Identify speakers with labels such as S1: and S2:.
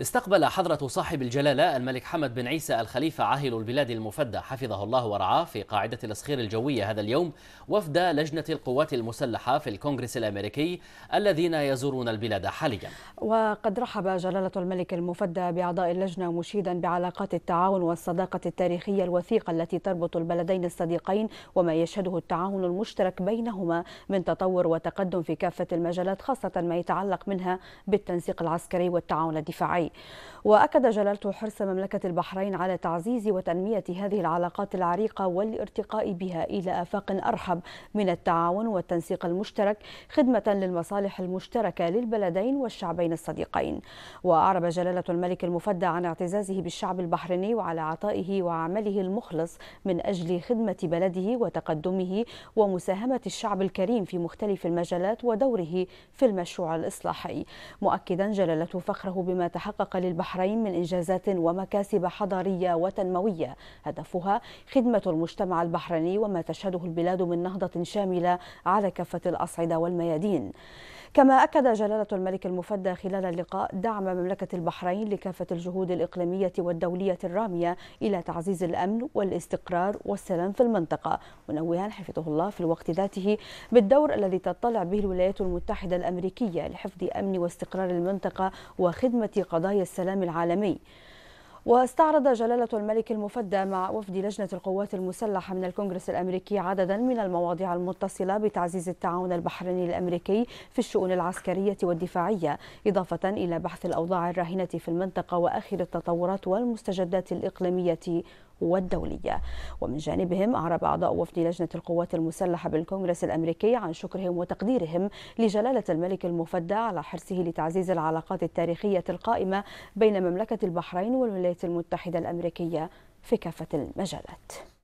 S1: استقبل حضرة صاحب الجلالة الملك حمد بن عيسى الخليفة عاهل البلاد المفدى حفظه الله ورعاه في قاعدة الأسخير الجوية هذا اليوم وفد لجنة القوات المسلحة في الكونغرس الأمريكي الذين يزورون البلاد حاليا
S2: وقد رحب جلالة الملك المفدى بأعضاء اللجنة مشيدا بعلاقات التعاون والصداقة التاريخية الوثيقة التي تربط البلدين الصديقين وما يشهده التعاون المشترك بينهما من تطور وتقدم في كافة المجالات خاصة ما يتعلق منها بالتنسيق العسكري والتعاون الدفاعي وأكد جلالة حرص مملكة البحرين على تعزيز وتنمية هذه العلاقات العريقة والارتقاء بها إلى آفاق أرحب من التعاون والتنسيق المشترك خدمة للمصالح المشتركة للبلدين والشعبين الصديقين وأعرب جلالة الملك المفدى عن اعتزازه بالشعب البحريني وعلى عطائه وعمله المخلص من أجل خدمة بلده وتقدمه ومساهمة الشعب الكريم في مختلف المجالات ودوره في المشروع الإصلاحي مؤكدا جلالته فخره بما تحقق حقق للبحرين من إنجازات ومكاسب حضارية وتنموية هدفها خدمة المجتمع البحريني وما تشهده البلاد من نهضة شاملة على كافة الأصعدة والميادين كما أكد جلالة الملك المفدى خلال اللقاء دعم مملكة البحرين لكافة الجهود الإقليمية والدولية الرامية إلى تعزيز الأمن والاستقرار والسلام في المنطقة منوها حفظه الله في الوقت ذاته بالدور الذي تطلع به الولايات المتحدة الأمريكية لحفظ أمن واستقرار المنطقة وخدمة قضايا السلام العالمي واستعرض جلالة الملك المفدى مع وفد لجنة القوات المسلحة من الكونغرس الأمريكي عددا من المواضيع المتصلة بتعزيز التعاون البحريني الأمريكي في الشؤون العسكرية والدفاعية إضافة إلى بحث الأوضاع الراهنة في المنطقة وآخر التطورات والمستجدات الإقليمية والدولية ومن جانبهم أعرب أعضاء وفد لجنة القوات المسلحة بالكونغرس الأمريكي عن شكرهم وتقديرهم لجلالة الملك المفدى على حرصه لتعزيز العلاقات التاريخية القائمة بين مملكة البحرين والولايات المتحدة الأمريكية في كافة المجالات